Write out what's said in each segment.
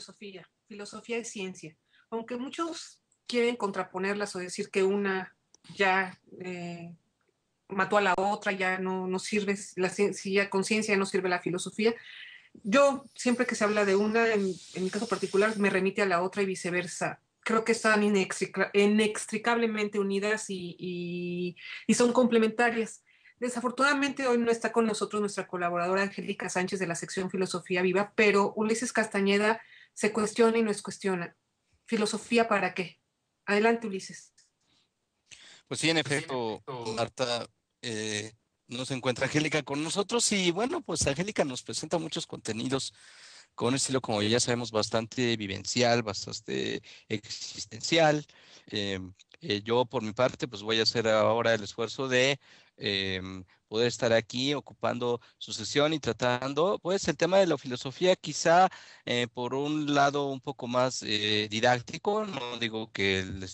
filosofía, filosofía es ciencia, aunque muchos quieren contraponerlas o decir que una ya eh, mató a la otra, ya no, no sirve la ciencia, con ciencia no sirve la filosofía. Yo siempre que se habla de una, en, mi caso particular, me remite a la otra y viceversa. Creo que están inextricablemente unidas y, y, y son complementarias. Desafortunadamente hoy no está con nosotros nuestra colaboradora Angélica Sánchez de la sección Filosofía Viva, pero Ulises Castañeda se cuestiona y nos cuestiona. ¿Filosofía para qué? Adelante, Ulises. Pues sí, en pues efecto, Marta, eh, nos encuentra Angélica con nosotros y bueno, pues Angélica nos presenta muchos contenidos con un estilo, como ya sabemos, bastante vivencial, bastante existencial. Em, eh, yo, por mi parte, pues voy a hacer ahora el esfuerzo de eh, poder estar aquí ocupando su sesión y tratando, pues, el tema de la filosofía quizá eh, por un lado un poco más eh, didáctico, no digo que el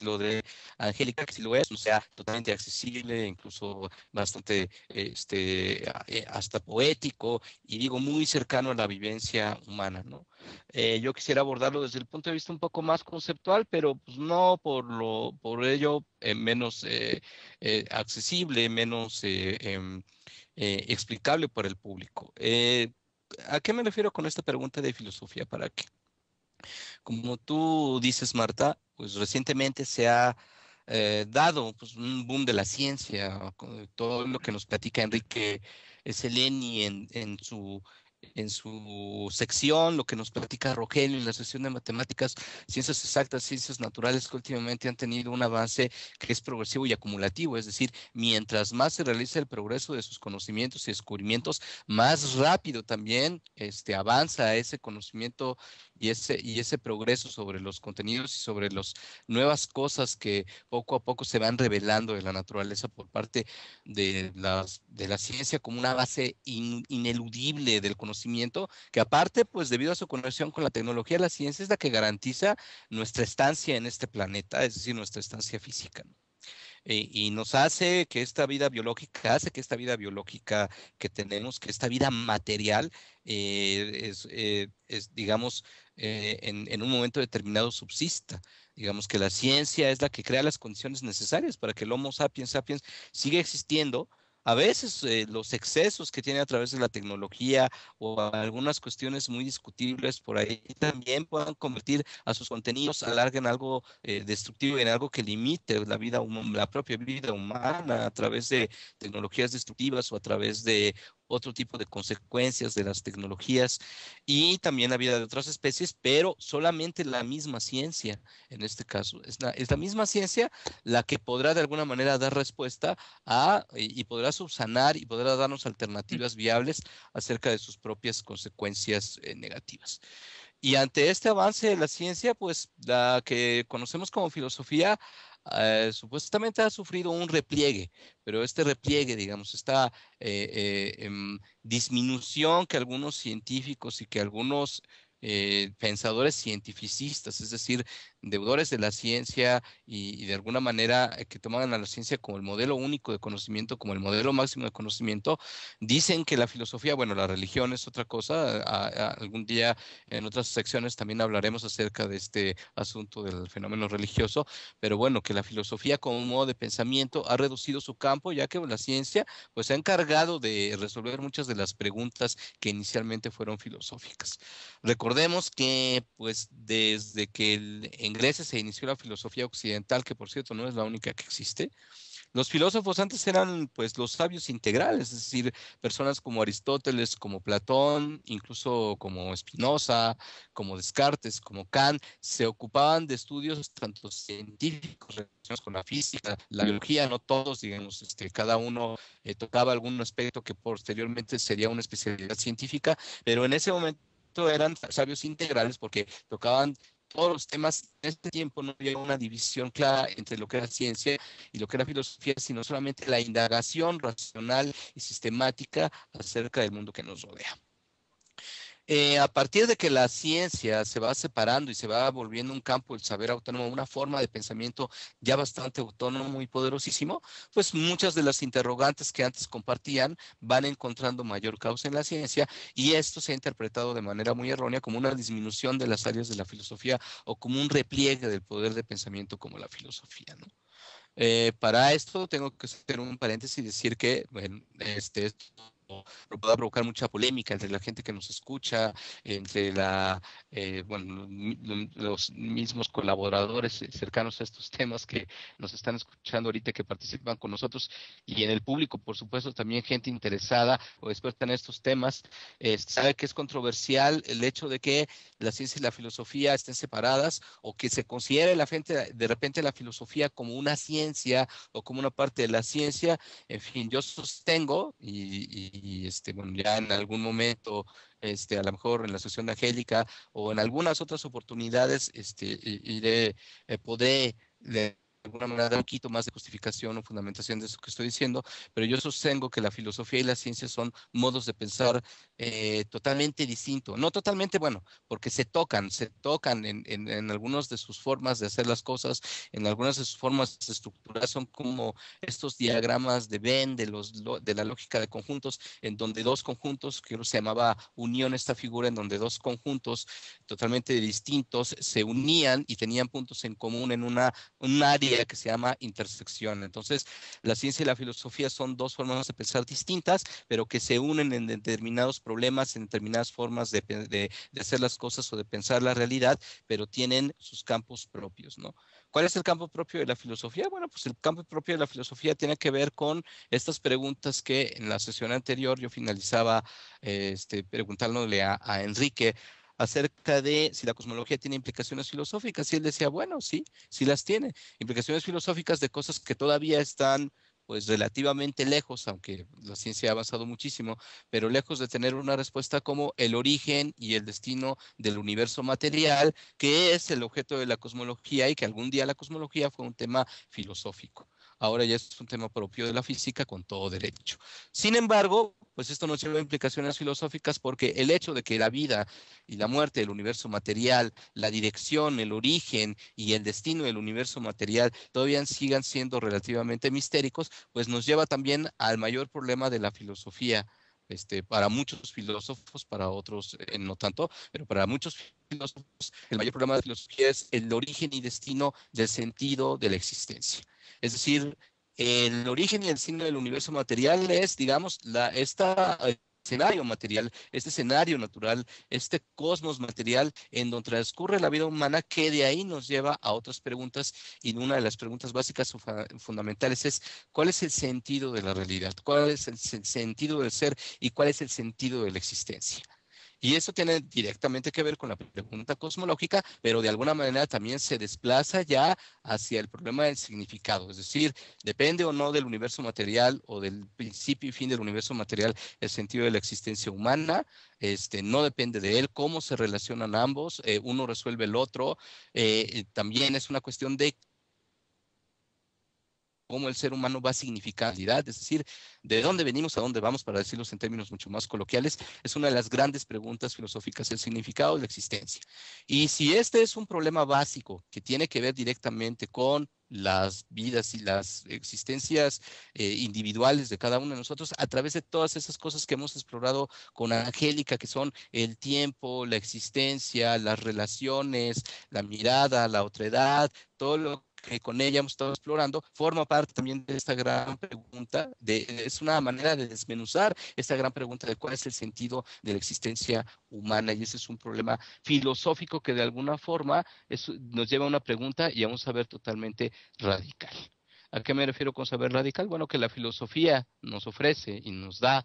lo de Angélica, que si lo es, o sea, totalmente accesible, incluso bastante este, eh, hasta poético y digo muy cercano a la vivencia humana, ¿no? Eh, yo quisiera abordarlo desde el punto de vista un poco más conceptual, pero pues, no por, lo, por ello eh, menos accesible, menos em, explicable para el público. ¿A qué me refiero con esta pregunta de filosofía? ¿Para qué? Como tú dices, Marta, pues recientemente se ha eh, dado pues, un boom de la ciencia, todo lo que nos platica Enrique Seleni en, en, su, en su sección, lo que nos practica Rogelio en la sección de matemáticas, ciencias exactas, ciencias naturales, que últimamente han tenido un avance que es progresivo y acumulativo, es decir, mientras más se realiza el progreso de sus conocimientos y descubrimientos, más rápido también este, avanza ese conocimiento y ese, y ese progreso sobre los contenidos y sobre las nuevas cosas que poco a poco se van revelando de la naturaleza por parte de, las, de la ciencia como una base ineludible del conocimiento conocimiento, que aparte, pues debido a su conexión con la tecnología, la ciencia es la que garantiza nuestra estancia en este planeta, es decir, nuestra estancia física. Eh, y nos hace que esta vida biológica, hace que esta vida biológica que tenemos, que esta vida material, eh, eh, es, digamos, en, en, un momento determinado subsista. Digamos que la ciencia es la que crea las condiciones necesarias para que el Homo sapiens sapiens siga existiendo, a veces eh, los excesos que tiene a través de la tecnología o algunas cuestiones muy discutibles por ahí también puedan convertir a sus contenidos a algo eh, destructivo, en algo que limite la vida, la propia vida humana a través de tecnologías destructivas o a través de otro tipo de consecuencias de las tecnologías y también la vida de otras especies, pero solamente la misma ciencia, en este caso, es la, misma ciencia la que podrá de alguna manera dar respuesta a eh, y, podrá subsanar y podrá darnos alternativas viables acerca de sus propias consecuencias eh, negativas. Y ante este avance de la ciencia, pues la que conocemos como filosofía eh, supuestamente ha sufrido un repliegue, pero este repliegue, digamos, esta eh, eh, em, disminución que algunos científicos y que algunos eh, pensadores cientificistas, es decir, deudores de la ciencia y, de alguna manera eh, que toman a la ciencia como el modelo único de conocimiento, como el modelo máximo de conocimiento, dicen que la filosofía, bueno, la religión es otra cosa. algún día en otras secciones también hablaremos acerca de este asunto del fenómeno religioso, pero bueno, que la filosofía como modo de pensamiento ha reducido su campo, ya que la ciencia pues se ha encargado de resolver muchas de las preguntas que inicialmente fueron filosóficas. Recordemos que, pues, desde que en Grecia se inició la filosofía occidental, que por cierto no es la única que existe, los filósofos antes eran, pues, los sabios integrales, es decir, personas como Aristóteles, como Platón, incluso como Spinoza, como Descartes, como Kant, se ocupaban de estudios tanto científicos relacionados con la física, la biología, no todos, digamos, este, cada uno eh, tocaba algún aspecto que posteriormente sería una especialidad científica, pero en ese momento eran sabios integrales porque tocaban todos los temas. En este tiempo no había una división clara entre lo que era ciencia y lo que era filosofía, sino solamente la indagación racional y sistemática acerca del mundo que nos rodea. Eh, a partir de que la ciencia se va separando y se va volviendo un campo del saber autónomo, una forma de pensamiento ya bastante autónomo y poderosísimo, pues muchas de las interrogantes que antes compartían van encontrando mayor causa en la ciencia y esto se ha interpretado de manera muy errónea como una disminución de las áreas de la filosofía o como un repliegue del poder de pensamiento como la filosofía, eh, para esto tengo que hacer un paréntesis y decir que bueno, este, pueda provocar mucha polémica entre la gente que nos escucha, entre la, eh, bueno, los mismos colaboradores cercanos a estos temas que nos están escuchando ahorita, que participan con nosotros, y en el público, por supuesto, también gente interesada o experta en estos temas, eh, sabe que es controversial el hecho de que la ciencia y la filosofía estén separadas o que se considere la gente, de repente la filosofía como una ciencia o como una parte de la ciencia. En fin, yo sostengo y y este, bueno, ya en algún momento, este, a lo mejor en la sesión de angélica o en algunas otras oportunidades, este, iré, eh, poder de alguna manera un poquito más de justificación o fundamentación de eso que estoy diciendo, pero yo sostengo que la filosofía y la ciencia son modos de pensar eh, totalmente distintos. No totalmente, bueno, porque se tocan, se tocan en, algunas de sus formas de hacer las cosas, en algunas de sus formas de son como estos diagramas de Venn, de, los, de la lógica de conjuntos, en donde dos conjuntos, que se llamaba unión esta figura, en donde dos conjuntos totalmente distintos se unían y tenían puntos en común en una, un área que se llama intersección. Entonces, la ciencia y la filosofía son dos formas de pensar distintas, pero que se unen en determinados problemas, en determinadas formas de, hacer las cosas o de pensar la realidad, pero tienen sus campos propios, ¿no? ¿Cuál es el campo propio de la filosofía? Bueno, pues el campo propio de la filosofía tiene que ver con estas preguntas que en la sesión anterior yo finalizaba eh, este, preguntándole a Enrique acerca de si la cosmología tiene implicaciones filosóficas. Y él decía, bueno, sí, sí las tiene. Implicaciones filosóficas de cosas que todavía están pues relativamente lejos, aunque la ciencia ha avanzado muchísimo, pero lejos de tener una respuesta como el origen y el destino del universo material, que es el objeto de la cosmología y que algún día la cosmología fue un tema filosófico ahora ya es un tema propio de la física con todo derecho. Sin embargo, pues esto no lleva a implicaciones filosóficas porque el hecho de que la vida y la muerte del universo material, la dirección, el origen y el destino del universo material todavía sigan siendo relativamente mistéricos, pues nos lleva también al mayor problema de la filosofía este, para muchos filósofos, para otros eh, no tanto, pero para muchos filósofos el mayor problema de la filosofía es el origen y destino del sentido de la existencia. Es decir, el origen y el destino del universo material es, digamos, la, esta eh, escenario material, este escenario natural, este cosmos material en donde transcurre la vida humana, que de ahí nos lleva a otras preguntas. Y una de las preguntas básicas o fundamentales es, ¿cuál es el sentido de la realidad? ¿Cuál es el sentido del ser? ¿Y cuál es el sentido de la existencia? Y eso tiene directamente que ver con la pregunta cosmológica, pero de alguna manera también se desplaza ya hacia el problema del significado. Es decir, depende o no del universo material o del principio y fin del universo material el sentido de la existencia humana. Este, no depende de él, cómo se relacionan ambos, eh, uno resuelve el otro. Eh, también es una cuestión de cómo el ser humano va a significando, es decir, de dónde venimos a dónde vamos, para decirlo en términos mucho más coloquiales, es una de las grandes preguntas filosóficas, el significado de la existencia. Y si este es un problema básico que tiene que ver directamente con las vidas y las existencias eh, individuales de cada uno de nosotros a través de todas esas cosas que hemos explorado con Angélica, que son el tiempo, la existencia, las relaciones, la mirada, la otredad, todo lo que que con ella hemos estado explorando, forma parte también de esta gran pregunta, de, es una manera de desmenuzar esta gran pregunta de cuál es el sentido de la existencia humana y ese es un problema filosófico que de alguna forma nos lleva a una pregunta y a un saber totalmente radical. ¿A qué me refiero con saber radical? Bueno, que la filosofía nos ofrece y nos da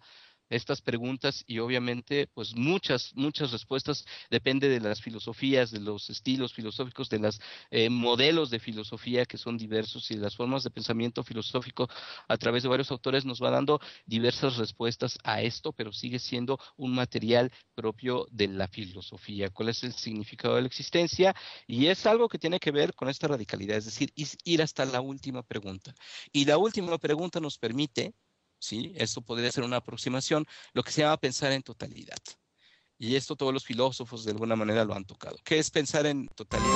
estas preguntas y obviamente pues muchas, muchas respuestas depende de las filosofías, de los estilos filosóficos, de los eh, modelos de filosofía que son diversos y las formas de pensamiento filosófico a través de varios autores nos va dando diversas respuestas a esto, pero sigue siendo un material propio de la filosofía. ¿Cuál es el significado de la existencia? Y es algo que tiene que ver con esta radicalidad, es decir, ir hasta la última pregunta. Y la última pregunta nos permite ¿sí? Esto podría ser una aproximación, lo que se llama pensar en totalidad. Y esto todos los filósofos de alguna manera lo han tocado. ¿Qué es pensar en totalidad?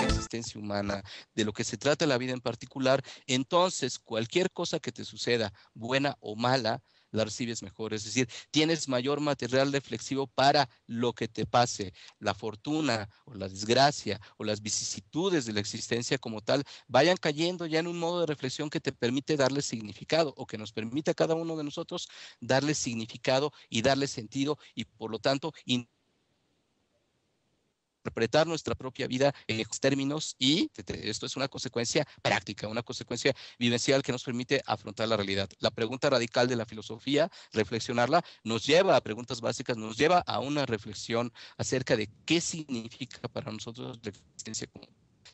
La existencia humana, de lo que se trata la vida en particular, entonces cualquier cosa que te suceda, buena o mala, la recibes mejor. Es decir, tienes mayor material reflexivo para lo que te pase. La fortuna o la desgracia o las vicisitudes de la existencia como tal vayan cayendo ya en un modo de reflexión que te permite darle significado o que nos permite a cada uno de nosotros darle significado y darle sentido y por lo tanto interpretar nuestra propia vida en esos términos y esto es una consecuencia práctica, una consecuencia vivencial que nos permite afrontar la realidad. La pregunta radical de la filosofía, reflexionarla, nos lleva a preguntas básicas, nos lleva a una reflexión acerca de qué significa para nosotros la existencia común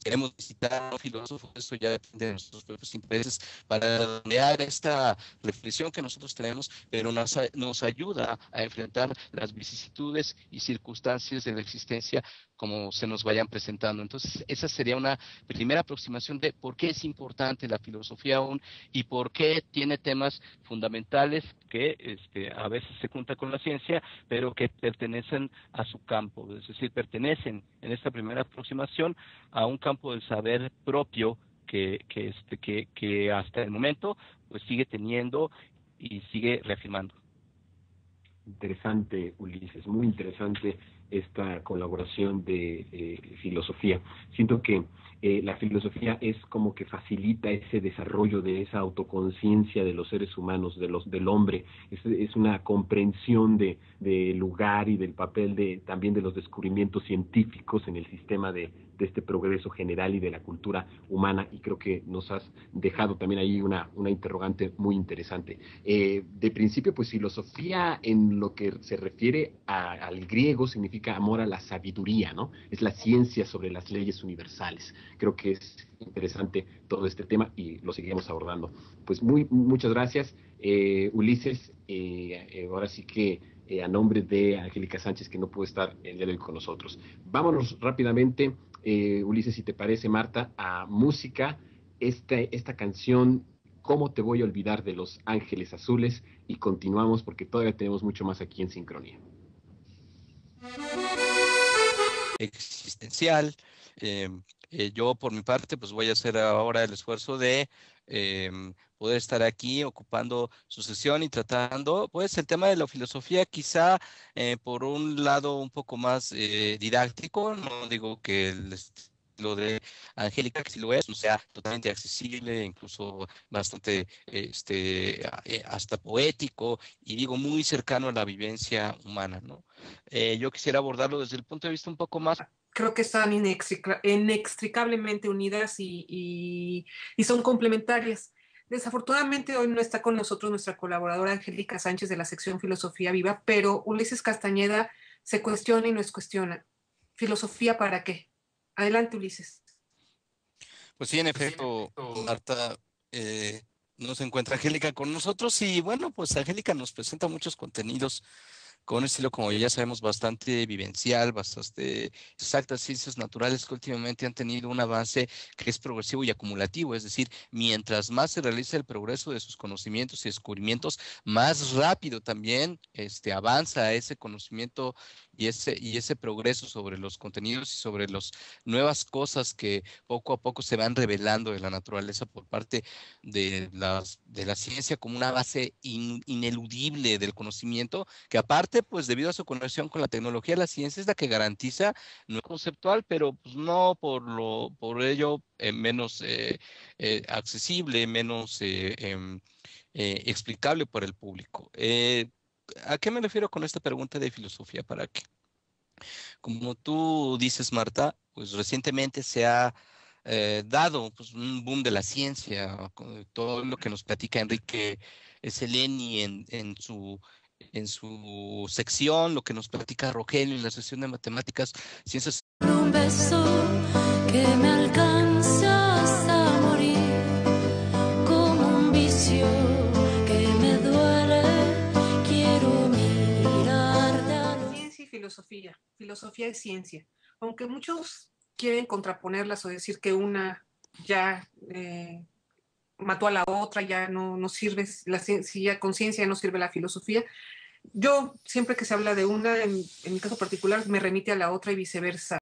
queremos visitar a un filósofo, esto ya depende de nuestros propios intereses, para dar esta reflexión que nosotros tenemos, pero nos, nos ayuda a enfrentar las vicisitudes y circunstancias de la existencia como se nos vayan presentando. Entonces, esa sería una primera aproximación de por qué es importante la filosofía aún y por qué tiene temas fundamentales que este, a veces se junta con la ciencia, pero que pertenecen a su campo, es decir, pertenecen en esta primera aproximación a un campo del saber propio que, este, que, que hasta el momento pues sigue teniendo y sigue reafirmando. Interesante, Ulises, muy interesante esta colaboración de eh, filosofía. Siento que eh, la filosofía es como que facilita ese desarrollo de esa autoconciencia de los seres humanos, de los, del hombre. Es, una comprensión del de lugar y del papel de, también de los descubrimientos científicos en el sistema de, de este progreso general y de la cultura humana y creo que nos has dejado también ahí una, una interrogante muy interesante. Eh, de principio, pues filosofía en lo que se refiere al griego significa amor a la sabiduría, ¿no? Es la ciencia sobre las leyes universales. Creo que es interesante todo este tema y lo seguiremos abordando. Pues muy, muchas gracias, eh, Ulises. Eh, ahora sí que... a nombre de Angélica Sánchez, que no puede estar el con nosotros. Vámonos rápidamente eh, Ulises, si te parece, Marta, a música, este, esta canción, ¿Cómo te voy a olvidar de los ángeles azules? Y continuamos porque todavía tenemos mucho más aquí en sincronía. Existencial. Eh, eh, yo, por mi parte, pues voy a hacer ahora el esfuerzo de poder estar aquí ocupando su sesión y tratando, pues, el tema de la filosofía quizá eh, por un lado un poco más eh, didáctico, no digo que lo de Angélica, que sí lo es, o sea, totalmente accesible, incluso bastante, este, eh, hasta poético, y digo, muy cercano a la vivencia humana, ¿no? yo quisiera abordarlo desde el punto de vista un poco más... Creo que están inextricablemente unidas y, y, y son complementarias. Desafortunadamente hoy no está con nosotros nuestra colaboradora Angélica Sánchez de la sección Filosofía Viva, pero Ulises Castañeda se cuestiona y nos cuestiona. ¿Filosofía para qué? Adelante, Ulises. Pues sí, en efecto, Marta, eh, nos encuentra Angélica con nosotros y bueno, pues Angélica nos presenta muchos contenidos con un estilo, como ya sabemos, bastante vivencial, bastante exactas ciencias naturales que últimamente han tenido un avance que es progresivo y acumulativo, es decir, mientras más se realiza el progreso de sus conocimientos y descubrimientos, más rápido también este, avanza ese conocimiento y ese, y ese progreso sobre los contenidos y sobre las nuevas cosas que poco a poco se van revelando de la naturaleza por parte de, las, de la ciencia como una base ineludible del conocimiento, que aparte, pues debido a su conexión con la tecnología, la ciencia es la que garantiza, no conceptual, pero pues, no por, lo, por ello eh, menos eh, eh, accesible, menos em, explicable para el público. ¿A qué me refiero con esta pregunta de filosofía? Para qué? como tú dices, Marta, pues recientemente se ha eh, dado pues, un boom de la ciencia, todo lo que nos platica Enrique Seleni en, su sección, lo que nos platica Rogelio en la sección de matemáticas, ciencias. que me alcanza. filosofía y ciencia, aunque muchos quieren contraponerlas o decir que una ya eh, mató a la otra, ya no, sirve la ciencia, con ciencia no sirve la filosofía. Yo siempre que se habla de una, en mi caso particular, me remite a la otra y viceversa.